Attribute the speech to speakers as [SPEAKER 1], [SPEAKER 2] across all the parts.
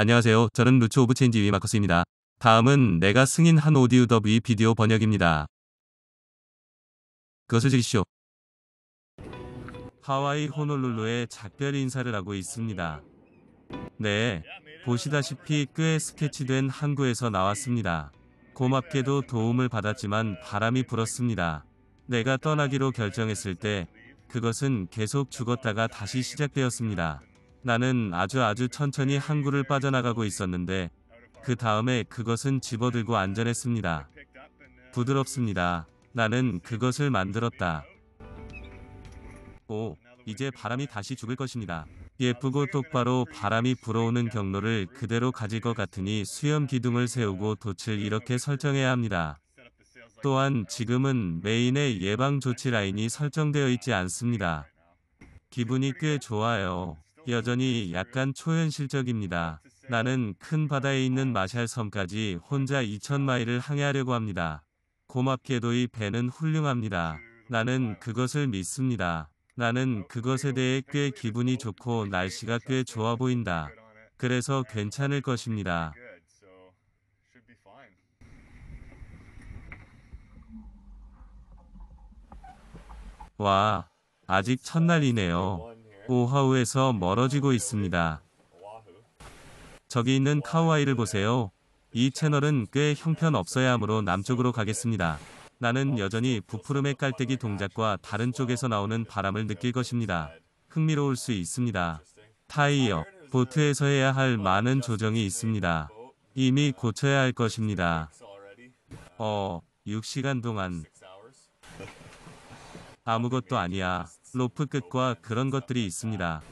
[SPEAKER 1] 안녕하세요. 저는 루츠 오브 체인지 위 마커스입니다. 다음은 내가 승인한 오디오 더비 비디오 번역입니다. 그것을 즐기시오. 하와이 호놀룰루에 작별 인사를 하고 있습니다. 네, 보시다시피 꽤 스케치된 항구에서 나왔습니다. 고맙게도 도움을 받았지만 바람이 불었습니다. 내가 떠나기로 결정했을 때 그것은 계속 죽었다가 다시 시작되었습니다. 나는 아주 아주 천천히 항구를 빠져나가고 있었는데 그 다음에 그것은 집어들고 안전했습니다. 부드럽습니다. 나는 그것을 만들었다. 오, 이제 바람이 다시 죽을 것입니다. 예쁘고 똑바로 바람이 불어오는 경로를 그대로 가질 것 같으니 수염 기둥을 세우고 돛을 이렇게 설정해야 합니다. 또한 지금은 메인의 예방 조치 라인이 설정되어 있지 않습니다. 기분이 꽤 좋아요. 여전히 약간 초현실적입니다. 나는 큰 바다에 있는 마샬 섬까지 혼자 2,000마일을 항해하려고 합니다. 고맙게도 이 배는 훌륭합니다. 나는 그것을 믿습니다. 나는 그것에 대해 꽤 기분이 좋고 날씨가 꽤 좋아 보인다. 그래서 괜찮을 것입니다. 와, 아직 첫날이네요. 오하우에서 멀어지고 있습니다. 저기 있는 카우아이를 보세요. 이 채널은 꽤 형편없어야 하므로 남쪽으로 가겠습니다. 나는 여전히 부푸름의 깔때기 동작과 다른 쪽에서 나오는 바람을 느낄 것입니다. 흥미로울 수 있습니다. 타이어, 보트에서 해야 할 많은 조정이 있습니다. 이미 고쳐야 할 것입니다. 어, 6시간 동안 아무것도 아니야. 로프 끝과 그런 것들이 있습니다.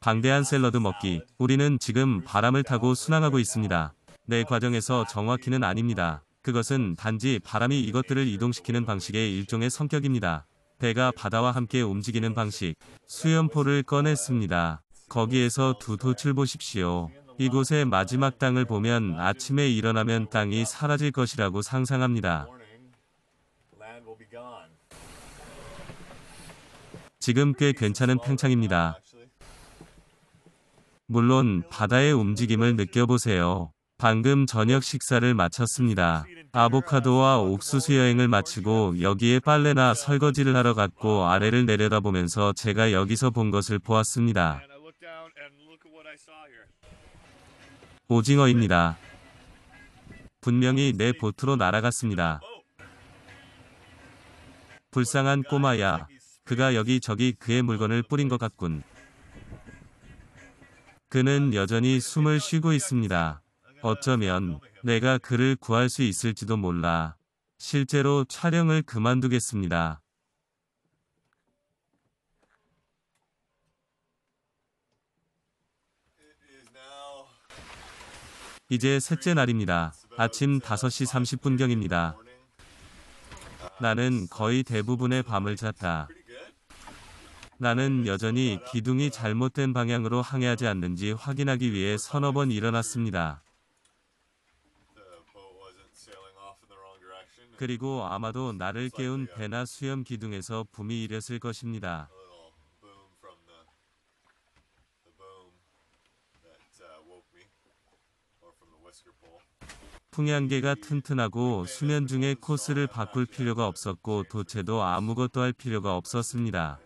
[SPEAKER 1] 방대한 샐러드 먹기. 우리는 지금 바람을 타고 순항하고 있습니다. 내 과정에서 정확히는 아닙니다. 그것은 단지 바람이 이것들을 이동시키는 방식의 일종의 성격입니다. 배가 바다와 함께 움직이는 방식. 수염포를 꺼냈습니다. 거기에서 두돛출 보십시오. 이곳의 마지막 땅을 보면 아침에 일어나면 땅이 사라질 것이라고 상상합니다. 지금 꽤 괜찮은 팽창입니다. 물론 바다의 움직임을 느껴보세요. 방금 저녁 식사를 마쳤습니다. 아보카도와 옥수수 여행을 마치고 여기에 빨래나 설거지를 하러 갔고 아래를 내려다보면서 제가 여기서 본 것을 보았습니다. 오징어입니다. 분명히 내 보트로 날아갔습니다. 불쌍한 꼬마야. 그가 여기저기 그의 물건을 뿌린 것 같군. 그는 여전히 숨을 쉬고 있습니다. 어쩌면 내가 그를 구할 수 있을지도 몰라. 실제로 촬영을 그만두겠습니다. 이제 셋째 날입니다. 아침 5시 30분경입니다. 나는 거의 대부분의 밤을 잤다. 나는 여전히 기둥이 잘못된 방향으로 항해하지 않는지 확인하기 위해 서너 번 일어났습니다. 그리고 아마도 나를 깨운 배나 수염 기둥에서 붐이 일었을 것입니다. 풍향계가 튼튼하고 수면 중에 코스를 바꿀 필요가 없었고 도체도 아무것도 할 필요가 없었습니다.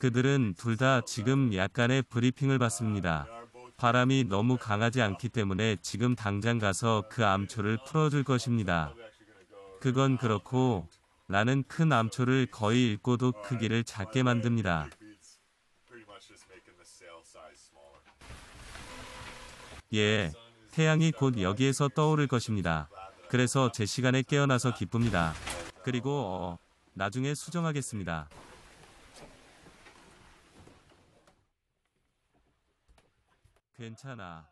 [SPEAKER 1] 그들은 둘 다 지금 약간의 브리핑을 받습니다. 바람이 너무 강하지 않기 때문에 지금 당장 가서 그 암초를 풀어줄 것입니다. 그건 그렇고 나는 큰 암초를 거의 읽고도 크기를 그 작게 만듭니다. 예, 태양이 곧 여기에서 떠오를 것입니다. 그래서 제 시간에 깨어나서 기쁩니다. 그리고 어, 나중에 수정하겠습니다. 괜찮아.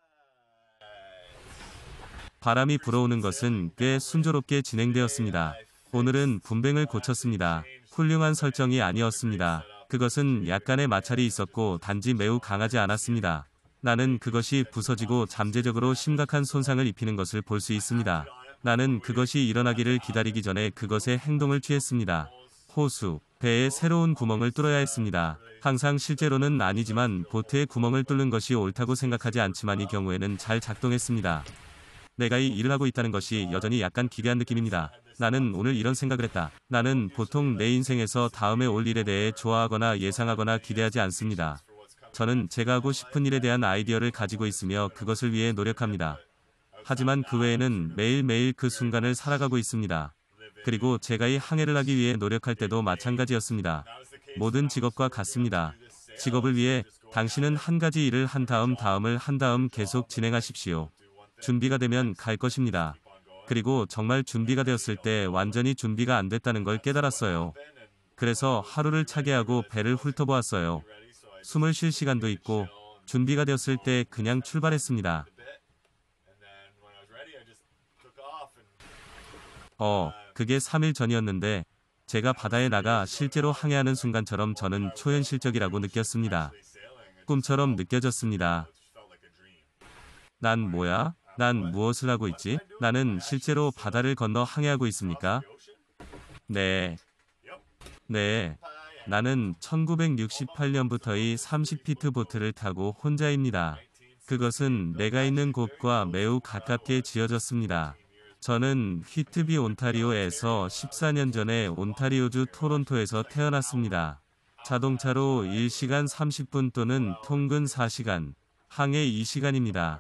[SPEAKER 1] 바람이 불어오는 것은 꽤 순조롭게 진행되었습니다. 오늘은 분뱅을 고쳤습니다. 훌륭한 설정이 아니었습니다. 그것은 약간의 마찰이 있었고 단지 매우 강하지 않았습니다. 나는 그것이 부서지고 잠재적으로 심각한 손상을 입히는 것을 볼 수 있습니다. 나는 그것이 일어나기를 기다리기 전에 그것의 행동을 취했습니다. 호수 배에 새로운 구멍을 뚫어야 했습니다. 항상 실제로는 아니지만 보트에 구멍을 뚫는 것이 옳다고 생각하지 않지만 이 경우에는 잘 작동했습니다. 내가 이 일을 하고 있다는 것이 여전히 약간 기괴한 느낌입니다. 나는 오늘 이런 생각을 했다. 나는 보통 내 인생에서 다음에 올 일에 대해 좋아하거나 예상하거나 기대하지 않습니다. 저는 제가 하고 싶은 일에 대한 아이디어를 가지고 있으며 그것을 위해 노력합니다. 하지만 그 외에는 매일매일 그 순간을 살아가고 있습니다. 그리고 제가 이 항해를 하기 위해 노력할 때도 마찬가지였습니다. 모든 직업과 같습니다. 직업을 위해 당신은 한 가지 일을 한 다음 다음을 한 다음 계속 진행하십시오. 준비가 되면 갈 것입니다. 그리고 정말 준비가 되었을 때 완전히 준비가 안 됐다는 걸 깨달았어요. 그래서 하루를 차게 하고 배를 훑어보았어요. 숨을 쉴 시간도 있고 준비가 되었을 때 그냥 출발했습니다. 어, 그게 3일 전이었는데 제가 바다에 나가 실제로 항해하는 순간처럼 저는 초현실적이라고 느꼈습니다. 꿈처럼 느껴졌습니다. 난 뭐야? 난 무엇을 하고 있지? 나는 실제로 바다를 건너 항해하고 있습니까? 네. 네. 나는 1968년부터의 30피트 보트를 타고 혼자입니다. 그것은 내가 있는 곳과 매우 가깝게 지어졌습니다. 저는 히트비 온타리오에서 14년 전에 온타리오주 토론토에서 태어났습니다. 자동차로 1시간 30분 또는 통근 4시간, 항해 2시간입니다.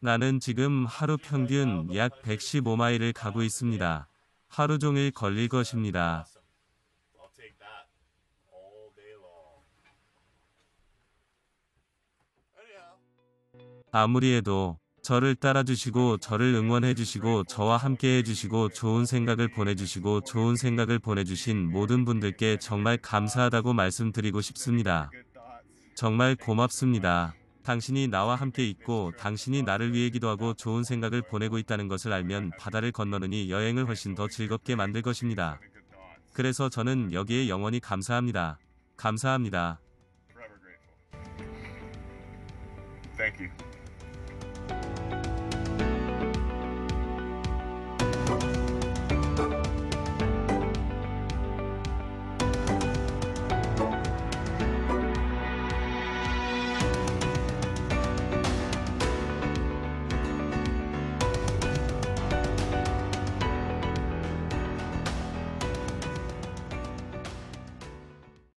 [SPEAKER 1] 나는 지금 하루 평균 약 115마일을 가고 있습니다. 하루 종일 걸릴 것입니다. 아무리 해도 저를 따라주시고 저를 응원해주시고 저와 함께 해주시고 좋은 생각을 보내주시고 좋은 생각을 보내주신 모든 분들께 정말 감사하다고 말씀드리고 싶습니다. 정말 고맙습니다. 당신이 나와 함께 있고 당신이 나를 위해 기도하고 좋은 생각을 보내고 있다는 것을 알면 바다를 건너느니 여행을 훨씬 더 즐겁게 만들 것입니다. 그래서 저는 여기에 영원히 감사합니다. 감사합니다.